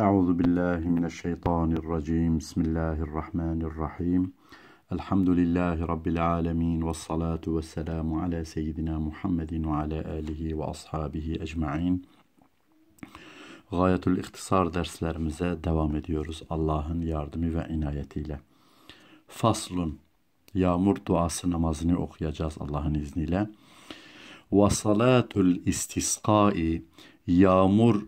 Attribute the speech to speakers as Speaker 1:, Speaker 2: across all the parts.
Speaker 1: Euzu billahi mineşşeytanirracim. Bismillahirrahmanirrahim. Elhamdülillahi rabbil alamin ve salatu vesselamu ala seyyidina Muhammedin ve ala alihi ve ashabihi ecmaîn. Gayetül İhtisar derslerimize devam ediyoruz Allah'ın yardımı ve inayetiyle. Faslun yağmur duası namazını okuyacağız Allah'ın izniyle. Ve salatul istisqai. yağmur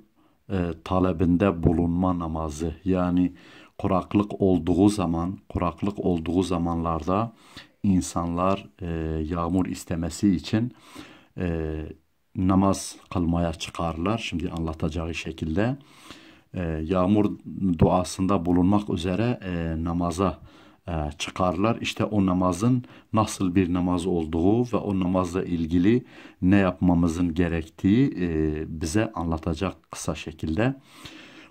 Speaker 1: e, talebinde bulunma namazı. Yani kuraklık olduğu zaman, kuraklık olduğu zamanlarda insanlar e, yağmur istemesi için e, namaz kılmaya çıkarlar. Şimdi anlatacağı şekilde e, yağmur duasında bulunmak üzere e, namaza çıkarlar e, çıkarlar. İşte o namazın nasıl bir namaz olduğu ve o namazla ilgili ne yapmamızın gerektiği e, bize anlatacak kısa şekilde.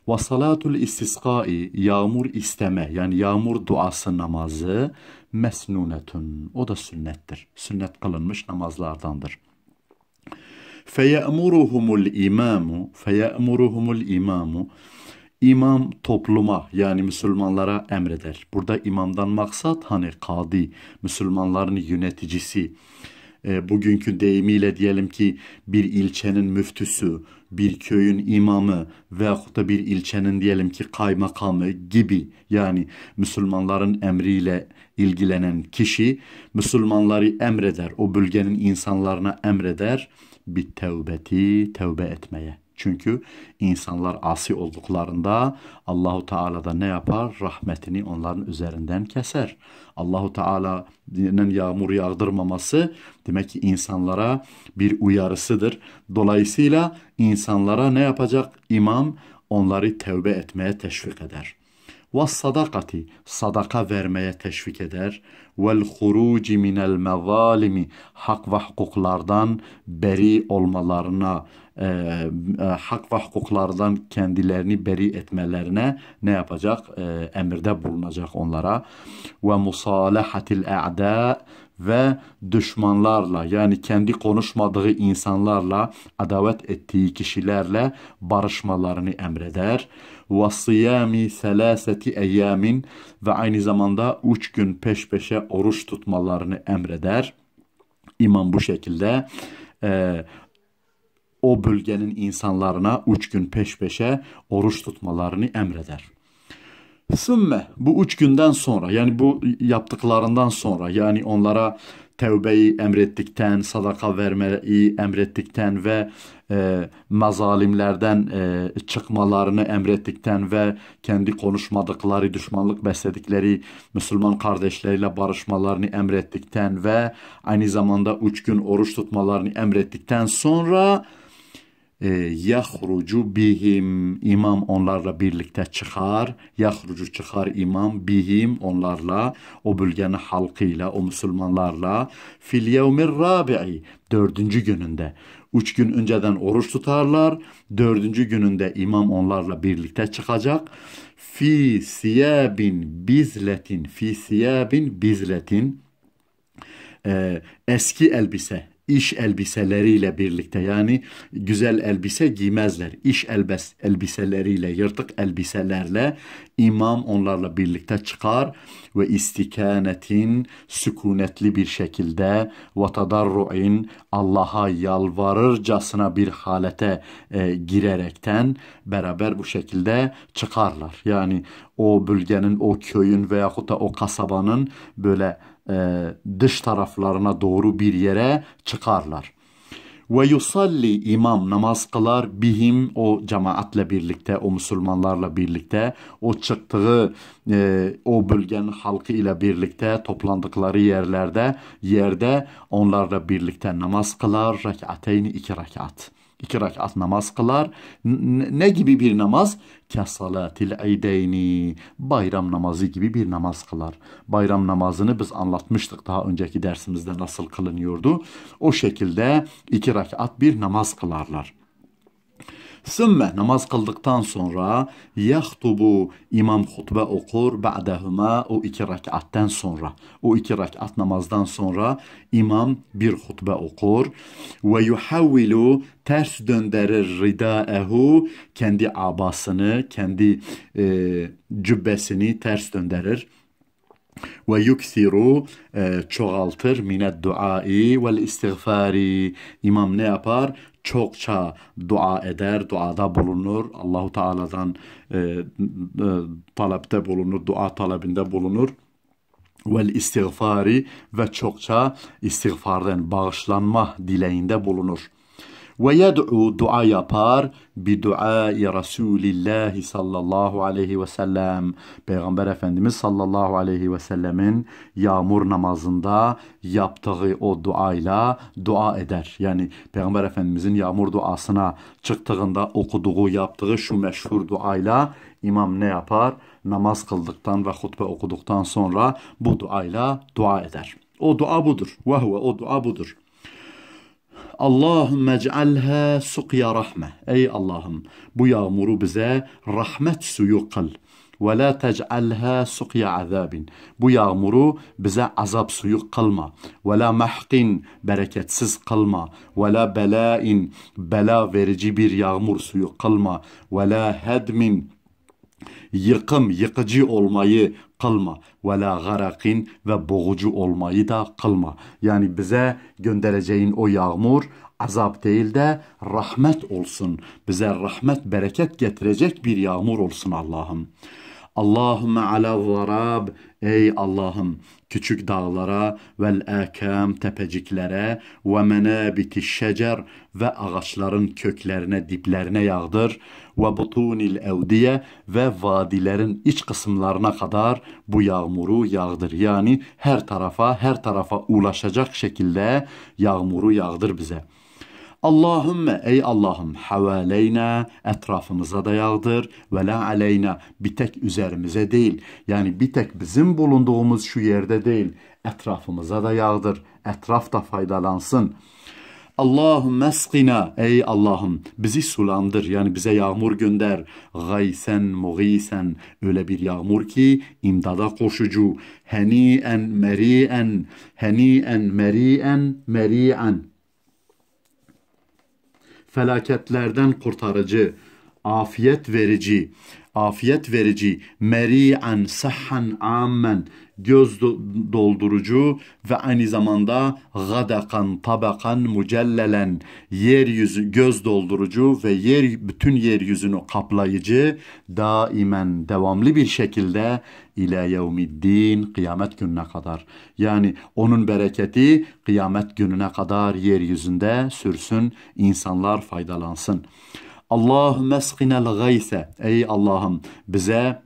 Speaker 1: Ve salatul istiskai yağmur isteme yani yağmur duası namazı mesnunetun o da sünnettir. Sünnet kılınmış namazlardandır. Feye'muruhumul imamu feye'muruhumul imamu İmam topluma yani Müslümanlara emreder. Burada imamdan maksat hani kadi, Müslümanların yöneticisi. E, bugünkü deyimiyle diyelim ki bir ilçenin müftüsü, bir köyün imamı veyahut da bir ilçenin diyelim ki kaymakamı gibi yani Müslümanların emriyle ilgilenen kişi Müslümanları emreder, o bölgenin insanlarına emreder bir tevbeti tevbe etmeye. Çünkü insanlar asi olduklarında Allahu Teala da ne yapar? Rahmetini onların üzerinden keser. Allahu Teala'nın yağmur yağdırmaması demek ki insanlara bir uyarısıdır. Dolayısıyla insanlara ne yapacak? İmam onları tevbe etmeye teşvik eder. Ve sadakati sadaka vermeye teşvik eder. Vel huruci minel mezalimi hak ve hukuklardan beri olmalarına e, e, hak ve hukuklardan kendilerini beri etmelerine ne yapacak? E, emirde bulunacak onlara. Ve musalahatil e'da ve düşmanlarla yani kendi konuşmadığı insanlarla adavet ettiği kişilerle barışmalarını emreder. Vasiyami selaseti eyyamin ve aynı zamanda üç gün peş peşe oruç tutmalarını emreder. İmam bu şekilde e, o bölgenin insanlarına üç gün peş peşe oruç tutmalarını emreder. Sümme bu üç günden sonra yani bu yaptıklarından sonra yani onlara tevbeyi emrettikten, sadaka vermeyi emrettikten ve e, mazalimlerden e, çıkmalarını emrettikten ve kendi konuşmadıkları, düşmanlık besledikleri Müslüman kardeşleriyle barışmalarını emrettikten ve aynı zamanda üç gün oruç tutmalarını emrettikten sonra e, yahrucu bihim imam onlarla birlikte çıkar. Yahrucu çıkar imam bihim onlarla o bölgenin halkıyla o Müslümanlarla fil yevmir rabi'i dördüncü gününde. Üç gün önceden oruç tutarlar. Dördüncü gününde imam onlarla birlikte çıkacak. Fi siyabin bizletin fi siyabin bizletin e, eski elbise iş elbiseleriyle birlikte yani güzel elbise giymezler. İş elbes elbiseleriyle, yırtık elbiselerle imam onlarla birlikte çıkar ve istikanetin sükunetli bir şekilde ve tadarru'in Allah'a yalvarırcasına bir halete e, girerekten beraber bu şekilde çıkarlar. Yani o bölgenin, o köyün veyahut da o kasabanın böyle e, dış taraflarına doğru bir yere çıkarlar. Ve yusalli imam namaz kılar bihim o cemaatle birlikte o Müslümanlarla birlikte o çıktığı e, o bölgenin halkı ile birlikte toplandıkları yerlerde yerde onlarla birlikte namaz kılar rekateyni iki rekat iki rekat namaz kılar. Ne gibi bir namaz? Kesalatil eydeyni. Bayram namazı gibi bir namaz kılar. Bayram namazını biz anlatmıştık daha önceki dersimizde nasıl kılınıyordu. O şekilde iki rekat bir namaz kılarlar. Sümme namaz kıldıktan sonra yahtubu imam hutbe okur. Ba'dahuma o iki rekatten sonra. O iki rekat namazdan sonra imam bir hutbe okur. Ve yuhavvilu ters döndürür ridaehu kendi abasını, kendi e, cübbesini ters döndürür ve yuksiru e, çoğaltır minet duayı ve istiğfari. imam ne yapar? çokça dua eder, duada bulunur. Allahu Teala'dan e, e, talepte bulunur, dua talebinde bulunur vel istiğfari ve çokça istiğfardan bağışlanma dileğinde bulunur ve yed'u dua yapar bi duai Resulillah sallallahu aleyhi ve sellem. Peygamber Efendimiz sallallahu aleyhi ve sellemin yağmur namazında yaptığı o duayla dua eder. Yani Peygamber Efendimizin yağmur duasına çıktığında okuduğu yaptığı şu meşhur duayla imam ne yapar? Namaz kıldıktan ve hutbe okuduktan sonra bu duayla dua eder. O dua budur. Vahve o dua budur. Allahümme ec'alha sukya rahme. Ey Allah'ım bu yağmuru bize rahmet suyu kıl. Ve la tec'alha sukya azabin. Bu yağmuru bize azap suyu kılma. Ve la mahkin bereketsiz kılma. Ve la belain bela verici bir yağmur suyu kılma. Ve la hedmin yıkım, yıkıcı olmayı kılma. Ve la garakin ve boğucu olmayı da kılma. Yani bize göndereceğin o yağmur azap değil de rahmet olsun. Bize rahmet bereket getirecek bir yağmur olsun Allah'ım. Allahümme ala zarab ey Allah'ım küçük dağlara vel ekam tepeciklere ve menabiti şecer ve ağaçların köklerine diplerine yağdır ve butunil evdiye ve vadilerin iç kısımlarına kadar bu yağmuru yağdır. Yani her tarafa her tarafa ulaşacak şekilde yağmuru yağdır bize.'' Allahümme ey Allah'ım havaleyna etrafımıza da yağdır ve la aleyna bir tek üzerimize değil yani bir tek bizim bulunduğumuz şu yerde değil etrafımıza da yağdır etraf da faydalansın. Allahümme eskina ey Allah'ım bizi sulandır yani bize yağmur gönder. Gaysen mugisen öyle bir yağmur ki imdada koşucu. Heni'en meri'en heni'en meri'en meri'en felaketlerden kurtarıcı, afiyet verici, afiyet verici, meri'an, sahhan, ammen, göz doldurucu ve aynı zamanda gadakan tabakan mücellelen yeryüzü göz doldurucu ve yer bütün yeryüzünü kaplayıcı daimen devamlı bir şekilde ile yevmiddin kıyamet gününe kadar. Yani onun bereketi kıyamet gününe kadar yeryüzünde sürsün, insanlar faydalansın. Allahümme eskinel gayse. Ey Allah'ım bize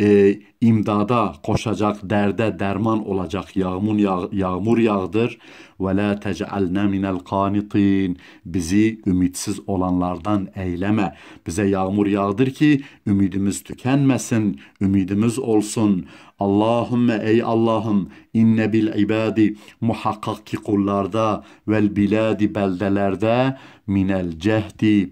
Speaker 1: e, imdada koşacak, derde derman olacak yağmur yağ, yağmur yağdır. Ve la tec'alna minel qanitin. Bizi ümitsiz olanlardan eyleme. Bize yağmur yağdır ki ümidimiz tükenmesin, ümidimiz olsun. Allahümme ey Allah'ım inne bil ibadi muhakkak ki kullarda vel biladi beldelerde minel cehdi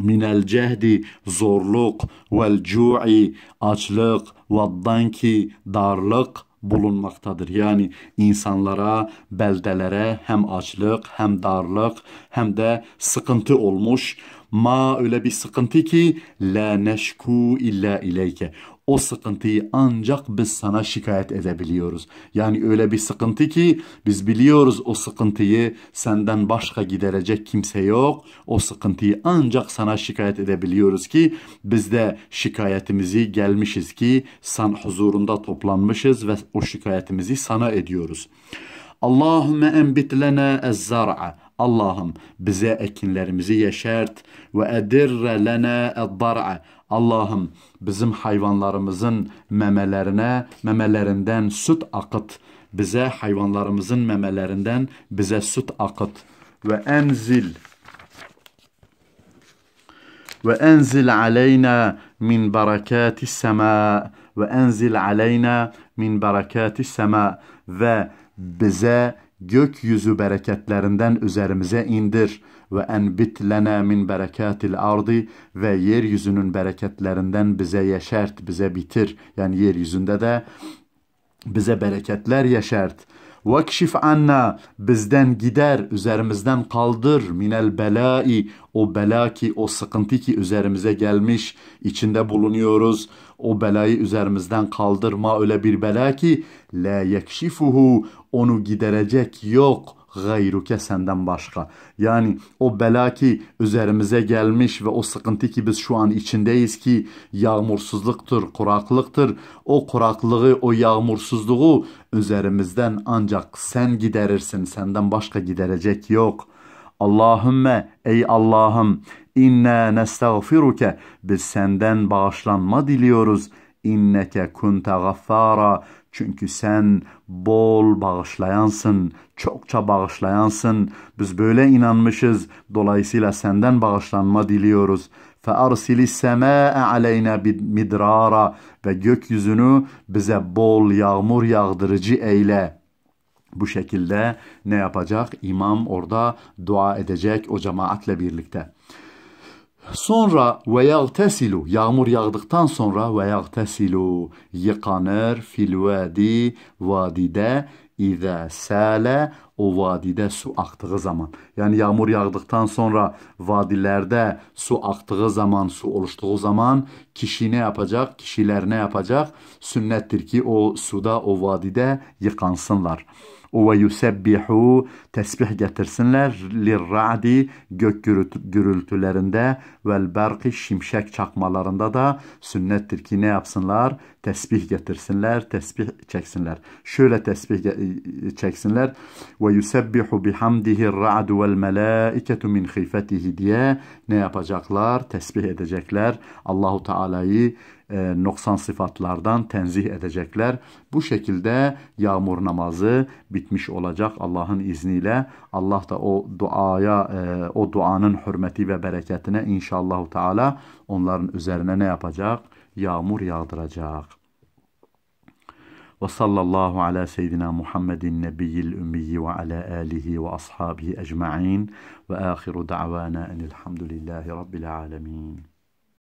Speaker 1: minel cehdi zorluk vel cu'i açlık ve danki darlık bulunmaktadır. Yani insanlara, beldelere hem açlık, hem darlık, hem de sıkıntı olmuş. Ma öyle bir sıkıntı ki la neşku illa ileyke o sıkıntıyı ancak biz sana şikayet edebiliyoruz. Yani öyle bir sıkıntı ki biz biliyoruz o sıkıntıyı senden başka giderecek kimse yok. O sıkıntıyı ancak sana şikayet edebiliyoruz ki biz de şikayetimizi gelmişiz ki sen huzurunda toplanmışız ve o şikayetimizi sana ediyoruz. Allahümme enbit lena ezzar'a. Allah'ım bize ekinlerimizi yeşert ve edirre lene eddar'a. Allah'ım bizim hayvanlarımızın memelerine, memelerinden süt akıt. Bize hayvanlarımızın memelerinden bize süt akıt. Ve enzil ve enzil aleyna min berekati sema ve enzil aleyna min berekati sema ve bize gökyüzü bereketlerinden üzerimize indir ve en lena min bereketil ardi ve yeryüzünün bereketlerinden bize yeşert, bize bitir. Yani yeryüzünde de bize bereketler yeşert. Vakşif anna bizden gider, üzerimizden kaldır minel belai o bela ki o sıkıntı ki üzerimize gelmiş içinde bulunuyoruz. O belayı üzerimizden kaldırma öyle bir bela ki la yekşifuhu onu giderecek yok gayruke senden başka. Yani o bela ki üzerimize gelmiş ve o sıkıntı ki biz şu an içindeyiz ki yağmursuzluktur, kuraklıktır. O kuraklığı, o yağmursuzluğu üzerimizden ancak sen giderirsin. Senden başka giderecek yok. Allahümme ey Allah'ım inna nestağfiruke biz senden bağışlanma diliyoruz. İnneke kunte gaffara çünkü sen bol bağışlayansın, çokça bağışlayansın. Biz böyle inanmışız. Dolayısıyla senden bağışlanma diliyoruz. فَاَرْسِلِ السَّمَاءَ عَلَيْنَا midrara Ve gökyüzünü bize bol yağmur yağdırıcı eyle. Bu şekilde ne yapacak? İmam orada dua edecek o cemaatle birlikte. Sonra və yağtəsilu, yağmur yağdıqdan sonra və yağtəsilu, yıqanır filvədi, vadidə, idə sələ, o vadidə su axdığı zaman. Yəni yağmur yağdıqdan sonra vadilərdə su axdığı zaman, su oluşduğu zaman kişi nə yapacaq? Kişilər nə yapacaq? Sünnətdir ki, o suda, o vadidə yıqansınlar. وَيُسَبِّحُوا Təsbih gətirsinlər لِلْرَعْدِ gök gürültülərində vəl-bərqi şimşək çaxmalarında da sünnətdir ki, nə yapsınlar? Təsbih gətirsinlər, təsbih çəksinlər. Şöyle təsbih çəksinlər وَيُسَبِّحُ بِحَمْدِهِ الرَّعْدُ وَالْمَلَائِكَةُ مِنْ خِيفَتِهِ diye nə yapacaklar? Təsbih edəcəklər. Allahu Teala'yı e, noksan sıfatlardan tenzih edecekler. Bu şekilde yağmur namazı bitmiş olacak Allah'ın izniyle. Allah da o duaya, e, o duanın hürmeti ve bereketine inşallah Teala onların üzerine ne yapacak? Yağmur yağdıracak. Ve sallallahu ala seyyidina Muhammedin nebiyyil ümmiyi ve ala alihi ve ashabihi ecma'in ve ahiru da'vana enilhamdülillahi rabbil alemin.